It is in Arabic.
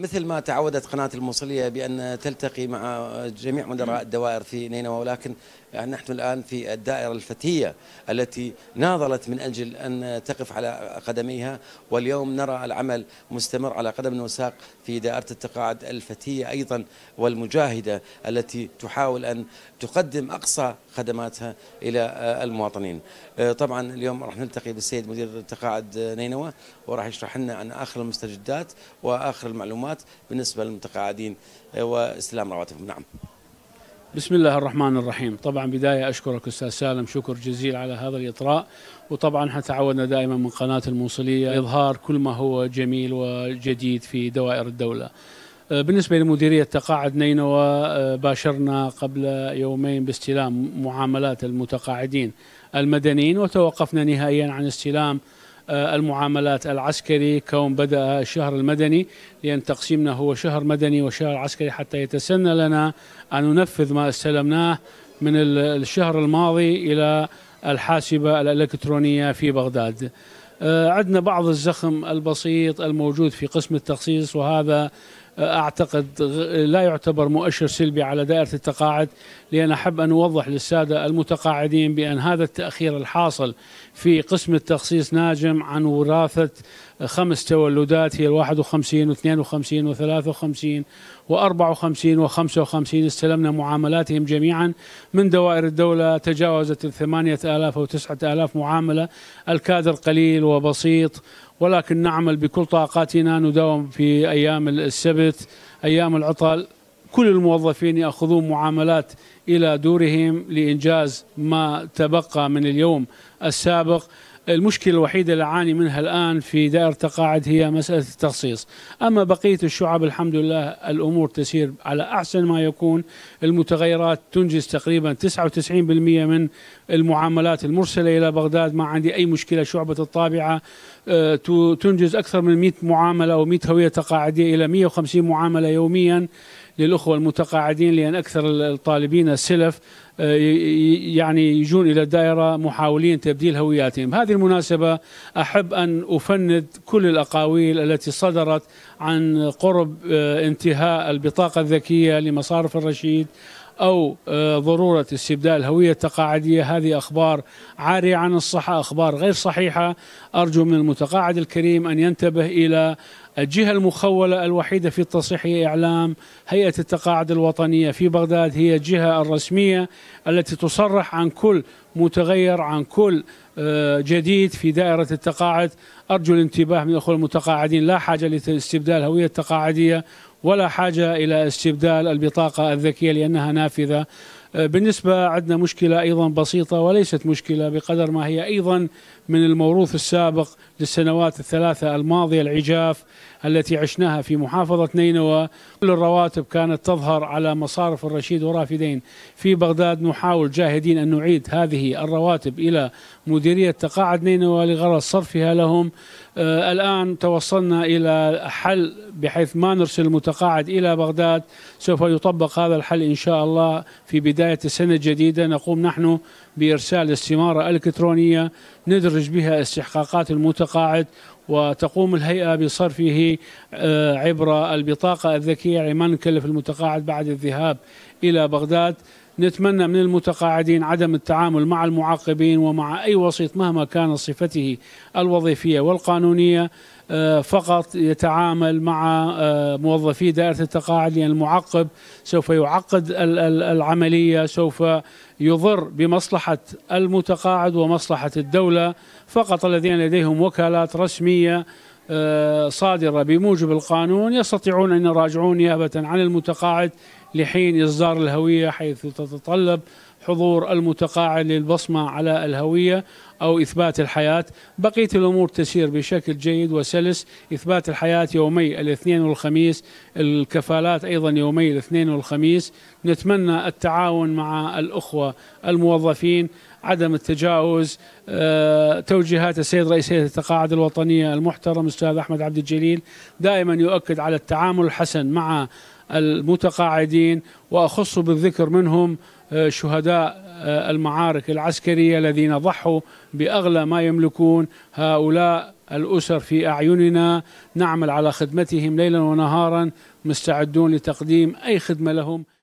مثل ما تعودت قناة الموصلية بأن تلتقي مع جميع مدراء الدوائر في نينوى ولكن يعني نحن الآن في الدائرة الفتية التي ناضلت من أجل أن تقف على قدميها واليوم نرى العمل مستمر على قدم وساق في دائرة التقاعد الفتية أيضا والمجاهدة التي تحاول أن تقدم أقصى خدماتها إلى المواطنين آه، طبعا اليوم راح نلتقي بالسيد مدير التقاعد نينوى وراح يشرح لنا عن آخر المستجدات وآخر المعلومات بالنسبة للمتقاعدين آه، واستلام رواتبهم نعم بسم الله الرحمن الرحيم طبعا بداية أشكرك أستاذ سالم شكر جزيل على هذا الإطراء وطبعا احنا تعودنا دائما من قناة الموصلية إظهار كل ما هو جميل وجديد في دوائر الدولة آه، بالنسبة لمديرية تقاعد نينوى آه، باشرنا قبل يومين باستلام معاملات المتقاعدين المدنيين وتوقفنا نهائيا عن استلام المعاملات العسكري كون بدأ الشهر المدني لأن تقسيمنا هو شهر مدني وشهر عسكري حتى يتسنى لنا أن ننفذ ما استلمناه من الشهر الماضي إلى الحاسبة الإلكترونية في بغداد آه، عندنا بعض الزخم البسيط الموجود في قسم التخصيص وهذا أعتقد لا يعتبر مؤشر سلبي على دائرة التقاعد لأن أحب أن أوضح للسادة المتقاعدين بأن هذا التأخير الحاصل في قسم التخصيص ناجم عن وراثة خمس تولدات هي ال 51 و 52 و 53 و 54 و 55 استلمنا معاملاتهم جميعا من دوائر الدولة تجاوزت ال 8000 أو 9000 معاملة الكادر قليل وبسيط ولكن نعمل بكل طاقاتنا نداوم في أيام السبت أيام العطل كل الموظفين يأخذون معاملات إلى دورهم لإنجاز ما تبقى من اليوم السابق المشكلة الوحيدة اللي أعاني منها الآن في دائرة التقاعد هي مسألة التخصيص أما بقية الشعب الحمد لله الأمور تسير على أحسن ما يكون المتغيرات تنجز تقريبا 99% من المعاملات المرسلة إلى بغداد ما عندي أي مشكلة شعبة الطابعة آه، تنجز أكثر من 100 معاملة أو 100 هوية تقاعدية إلى 150 معاملة يوميا للأخوة المتقاعدين لأن أكثر الطالبين السلف آه، يعني يجون إلى الدائرة محاولين تبديل هوياتهم هذه المناسبة أحب أن أفند كل الأقاويل التي صدرت عن قرب آه، انتهاء البطاقة الذكية لمصارف الرشيد أو آه، ضرورة استبدال هوية تقاعدية هذه أخبار عارية عن الصحة أخبار غير صحيحة أرجو من المتقاعد الكريم أن ينتبه إلى الجهة المخولة الوحيدة في التصحيح هي إعلام هيئة التقاعد الوطنية في بغداد هي الجهة الرسمية التي تصرح عن كل متغير عن كل آه، جديد في دائرة التقاعد أرجو الانتباه من الأخوة المتقاعدين لا حاجة لاستبدال هوية تقاعدية ولا حاجة إلى استبدال البطاقة الذكية لأنها نافذة آه، بالنسبة عندنا مشكلة أيضا بسيطة وليست مشكلة بقدر ما هي أيضا من الموروث السابق للسنوات الثلاثة الماضية العجاف التي عشناها في محافظة نينوى كل الرواتب كانت تظهر على مصارف الرشيد ورافدين في بغداد نحاول جاهدين أن نعيد هذه الرواتب إلى مديرية تقاعد نينوى لغرض صرفها لهم آه الآن توصلنا إلى حل بحيث ما نرسل المتقاعد إلى بغداد سوف يطبق هذا الحل إن شاء الله في بداية بداية السنة الجديدة نقوم نحن بإرسال استمارة إلكترونية ندرج بها استحقاقات المتقاعد وتقوم الهيئة بصرفه آه، عبر البطاقة الذكية عمان نكلف المتقاعد بعد الذهاب إلى بغداد نتمنى من المتقاعدين عدم التعامل مع المعاقبين ومع أي وسيط مهما كانت صفته الوظيفية والقانونية آه، فقط يتعامل مع آه، موظفي دائرة التقاعد لأن المعقب سوف يعقد العملية سوف يضر بمصلحة المتقاعد ومصلحة الدولة فقط الذين لديهم وكالات رسمية آه، صادرة بموجب القانون يستطيعون أن يراجعون نيابة عن المتقاعد لحين إصدار الهوية حيث تتطلب حضور المتقاعد للبصمة على الهوية أو إثبات الحياة بقية الأمور تسير بشكل جيد وسلس إثبات الحياة يومي الاثنين والخميس الكفالات أيضا يومي الاثنين والخميس نتمنى التعاون مع الأخوة الموظفين عدم التجاوز آه، توجيهات السيد رئيس هيئه التقاعد الوطنيه المحترم الاستاذ احمد عبد الجليل دائما يؤكد على التعامل الحسن مع المتقاعدين واخص بالذكر منهم آه، شهداء آه، المعارك العسكريه الذين ضحوا باغلى ما يملكون هؤلاء الاسر في اعيننا نعمل على خدمتهم ليلا ونهارا مستعدون لتقديم اي خدمه لهم